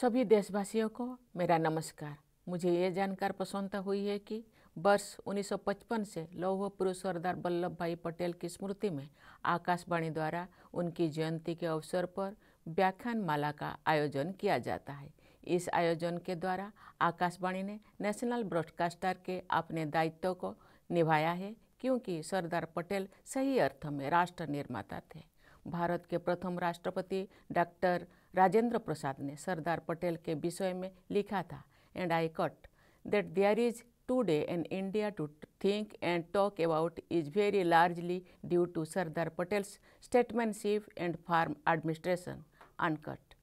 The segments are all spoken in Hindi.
सभी देशवासियों को मेरा नमस्कार मुझे ये जानकर प्रसन्नता हुई है कि वर्ष 1955 से लौह पुरुष सरदार वल्लभ भाई पटेल की स्मृति में आकाशवाणी द्वारा उनकी जयंती के अवसर पर व्याख्यान माला का आयोजन किया जाता है इस आयोजन के द्वारा आकाशवाणी ने नेशनल ब्रॉडकास्टर के अपने दायित्व को निभाया है क्योंकि सरदार पटेल सही अर्थ में राष्ट्र निर्माता थे भारत के प्रथम राष्ट्रपति डॉक्टर राजेंद्र प्रसाद ने सरदार पटेल के विषय में लिखा था and I quote that there is day in India to think and talk about is very largely due to Sardar Patel's statesmanship and firm administration unquote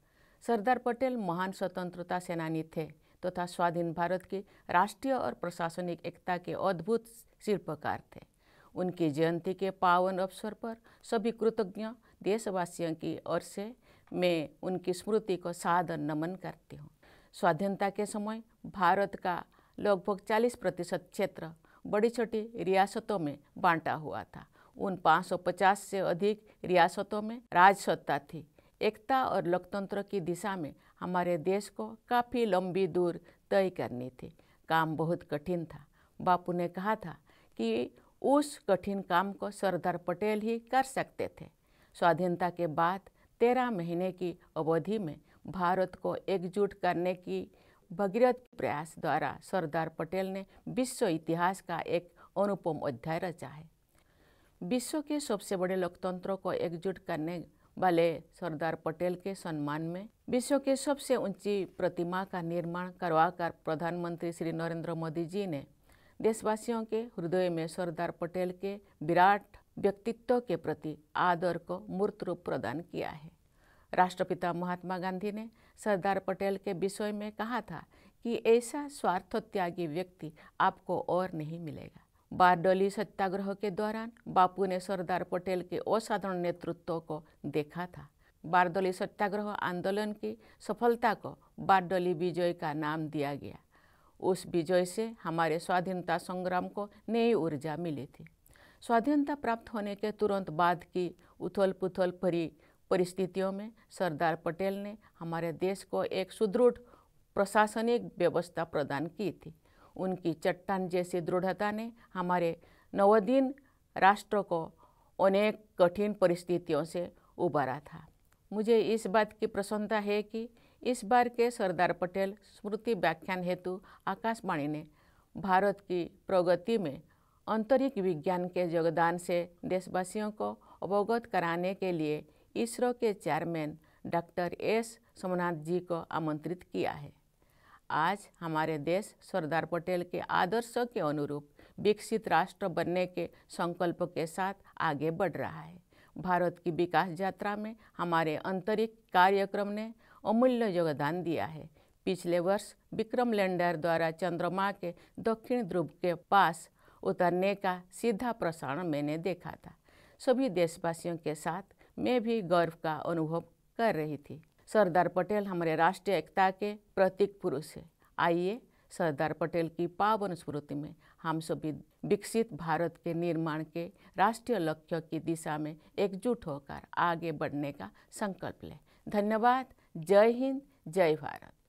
Sardar Patel महान स्वतंत्रता सेनानी थे तथा तो स्वाधीन भारत की राष्ट्रीय और प्रशासनिक एकता के अद्भुत शिल्पकार थे उनकी जयंती के पावन अवसर पर सभी कृतज्ञ देशवासियों की ओर से मैं उनकी स्मृति को सादर नमन करती हूँ स्वाधीनता के समय भारत का लगभग 40 प्रतिशत क्षेत्र बड़ी छोटी रियासतों में बांटा हुआ था उन 550 से अधिक रियासतों में राजसत्ता थी एकता और लोकतंत्र की दिशा में हमारे देश को काफ़ी लंबी दूर तय करनी थी काम बहुत कठिन था बापू ने कहा था कि उस कठिन काम को सरदार पटेल ही कर सकते थे स्वाधीनता के बाद तेरह महीने की अवधि में भारत को एकजुट करने की भगीरथ प्रयास द्वारा सरदार पटेल ने विश्व इतिहास का एक अनुपम अध्याय रचा है विश्व के सबसे बड़े लोकतंत्रों को एकजुट करने वाले सरदार पटेल के सम्मान में विश्व के सबसे ऊंची प्रतिमा का निर्माण करवाकर प्रधानमंत्री श्री नरेंद्र मोदी जी ने देशवासियों के हृदय में सरदार पटेल के विराट व्यक्तित्व के प्रति आदर को मूर्त रूप प्रदान किया है राष्ट्रपिता महात्मा गांधी ने सरदार पटेल के विषय में कहा था कि ऐसा स्वार्थ त्यागी व्यक्ति आपको और नहीं मिलेगा बारडोली सत्याग्रह के दौरान बापू ने सरदार पटेल के असाधारण नेतृत्व को देखा था बारदोली सत्याग्रह आंदोलन की सफलता को बारडोली विजय का नाम दिया गया उस विजय से हमारे स्वाधीनता संग्राम को नई ऊर्जा मिली थी स्वाधीनता प्राप्त होने के तुरंत बाद की उथल पुथल परी परिस्थितियों में सरदार पटेल ने हमारे देश को एक सुदृढ़ प्रशासनिक व्यवस्था प्रदान की थी उनकी चट्टान जैसी दृढ़ता ने हमारे नवोदिन राष्ट्र को अनेक कठिन परिस्थितियों से उबारा था मुझे इस बात की प्रसन्नता है कि इस बार के सरदार पटेल स्मृति व्याख्यान हेतु आकाशवाणी ने भारत की प्रगति में अंतरिक्ष विज्ञान के योगदान से देशवासियों को अवगत कराने के लिए इसरो के chairman doctor S Somnath ji को आमंत्रित किया है आज हमारे देश सरदार पटेल के आदर्शों के अनुरूप विकसित राष्ट्र बनने के संकल्प के साथ आगे बढ़ रहा है भारत की विकास यात्रा में हमारे आंतरिक कार्यक्रम ने अमूल्य योगदान दिया है पिछले वर्ष विक्रम लैंडर द्वारा चंद्रमा के दक्षिण ध्रुव के पास उतरने का सीधा प्रसारण मैंने देखा था सभी देशवासियों के साथ मैं भी गर्व का अनुभव कर रही थी सरदार पटेल हमारे राष्ट्रीय एकता के प्रतीक पुरुष है आइए सरदार पटेल की पावन स्मृति में हम सभी विकसित भारत के निर्माण के राष्ट्रीय लक्ष्य की दिशा में एकजुट होकर आगे बढ़ने का संकल्प लें धन्यवाद जय हिंद जय भारत